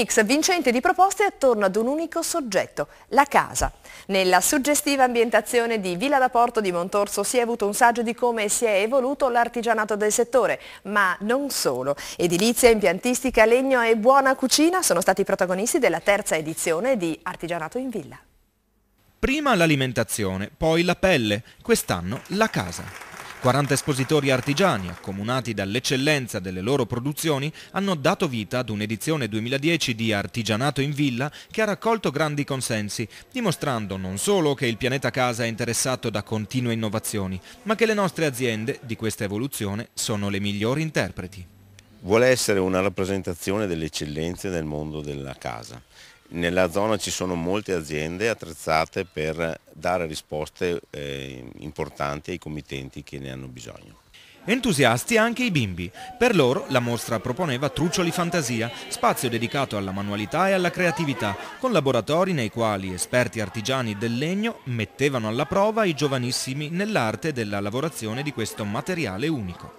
mix vincente di proposte attorno ad un unico soggetto, la casa. Nella suggestiva ambientazione di Villa da Porto di Montorso si è avuto un saggio di come si è evoluto l'artigianato del settore, ma non solo. Edilizia, impiantistica, legno e buona cucina sono stati i protagonisti della terza edizione di Artigianato in Villa. Prima l'alimentazione, poi la pelle, quest'anno la casa. 40 espositori artigiani, accomunati dall'eccellenza delle loro produzioni, hanno dato vita ad un'edizione 2010 di Artigianato in Villa che ha raccolto grandi consensi, dimostrando non solo che il pianeta casa è interessato da continue innovazioni, ma che le nostre aziende di questa evoluzione sono le migliori interpreti. Vuole essere una rappresentazione delle eccellenze nel mondo della casa nella zona ci sono molte aziende attrezzate per dare risposte eh, importanti ai committenti che ne hanno bisogno. Entusiasti anche i bimbi. Per loro la mostra proponeva Truccioli Fantasia, spazio dedicato alla manualità e alla creatività, con laboratori nei quali esperti artigiani del legno mettevano alla prova i giovanissimi nell'arte della lavorazione di questo materiale unico.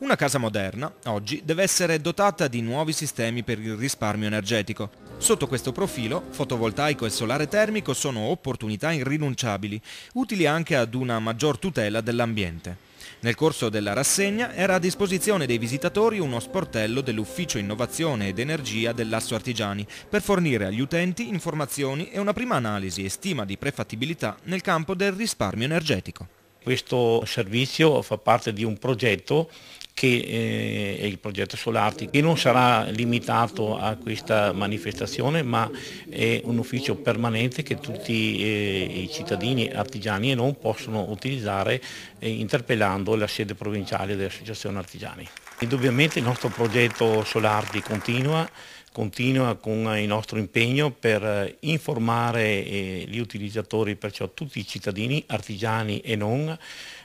Una casa moderna, oggi, deve essere dotata di nuovi sistemi per il risparmio energetico. Sotto questo profilo, fotovoltaico e solare termico sono opportunità irrinunciabili, utili anche ad una maggior tutela dell'ambiente. Nel corso della rassegna era a disposizione dei visitatori uno sportello dell'Ufficio Innovazione ed Energia dell'Asso Artigiani per fornire agli utenti informazioni e una prima analisi e stima di prefattibilità nel campo del risparmio energetico. Questo servizio fa parte di un progetto che eh, è il progetto Solarti, che non sarà limitato a questa manifestazione ma è un ufficio permanente che tutti eh, i cittadini artigiani e non possono utilizzare eh, interpellando la sede provinciale dell'Associazione Artigiani. Indubbiamente il nostro progetto Solarti continua continua con il nostro impegno per informare gli utilizzatori, perciò tutti i cittadini, artigiani e non,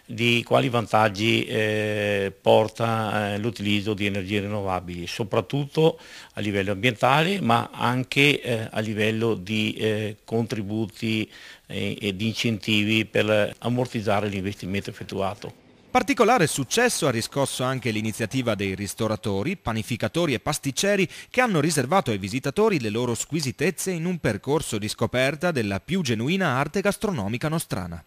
di quali vantaggi eh, porta eh, l'utilizzo di energie rinnovabili, soprattutto a livello ambientale ma anche eh, a livello di eh, contributi eh, e di incentivi per ammortizzare l'investimento effettuato. Particolare successo ha riscosso anche l'iniziativa dei ristoratori, panificatori e pasticceri che hanno riservato ai visitatori le loro squisitezze in un percorso di scoperta della più genuina arte gastronomica nostrana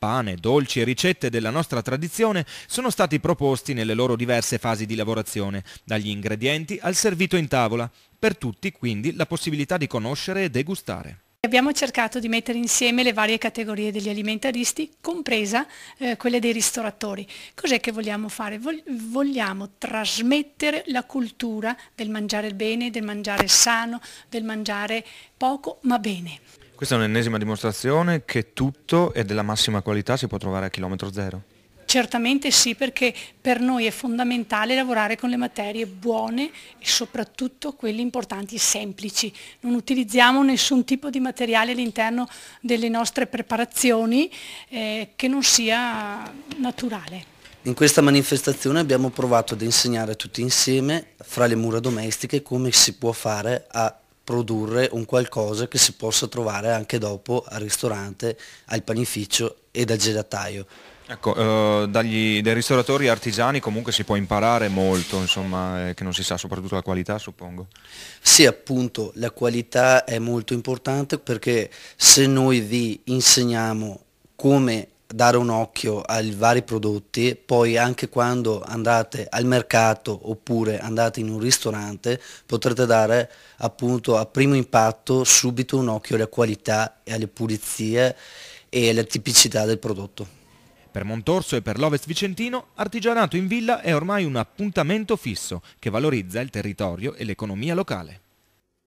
pane, dolci e ricette della nostra tradizione sono stati proposti nelle loro diverse fasi di lavorazione, dagli ingredienti al servito in tavola, per tutti quindi la possibilità di conoscere e degustare. Abbiamo cercato di mettere insieme le varie categorie degli alimentaristi, compresa eh, quelle dei ristoratori. Cos'è che vogliamo fare? vogliamo trasmettere la cultura del mangiare bene, del mangiare sano, del mangiare poco ma bene. Questa è un'ennesima dimostrazione che tutto è della massima qualità si può trovare a chilometro zero. Certamente sì, perché per noi è fondamentale lavorare con le materie buone e soprattutto quelle importanti e semplici. Non utilizziamo nessun tipo di materiale all'interno delle nostre preparazioni eh, che non sia naturale. In questa manifestazione abbiamo provato ad insegnare tutti insieme, fra le mura domestiche, come si può fare a produrre un qualcosa che si possa trovare anche dopo al ristorante, al panificio e dal gelataio. Ecco, eh, dagli, dai ristoratori artigiani comunque si può imparare molto, insomma, eh, che non si sa, soprattutto la qualità suppongo. Sì, appunto, la qualità è molto importante perché se noi vi insegniamo come dare un occhio ai vari prodotti, poi anche quando andate al mercato oppure andate in un ristorante potrete dare appunto a primo impatto subito un occhio alla qualità e alle pulizie e alle tipicità del prodotto. Per Montorso e per l'Ovest Vicentino, artigianato in villa è ormai un appuntamento fisso che valorizza il territorio e l'economia locale.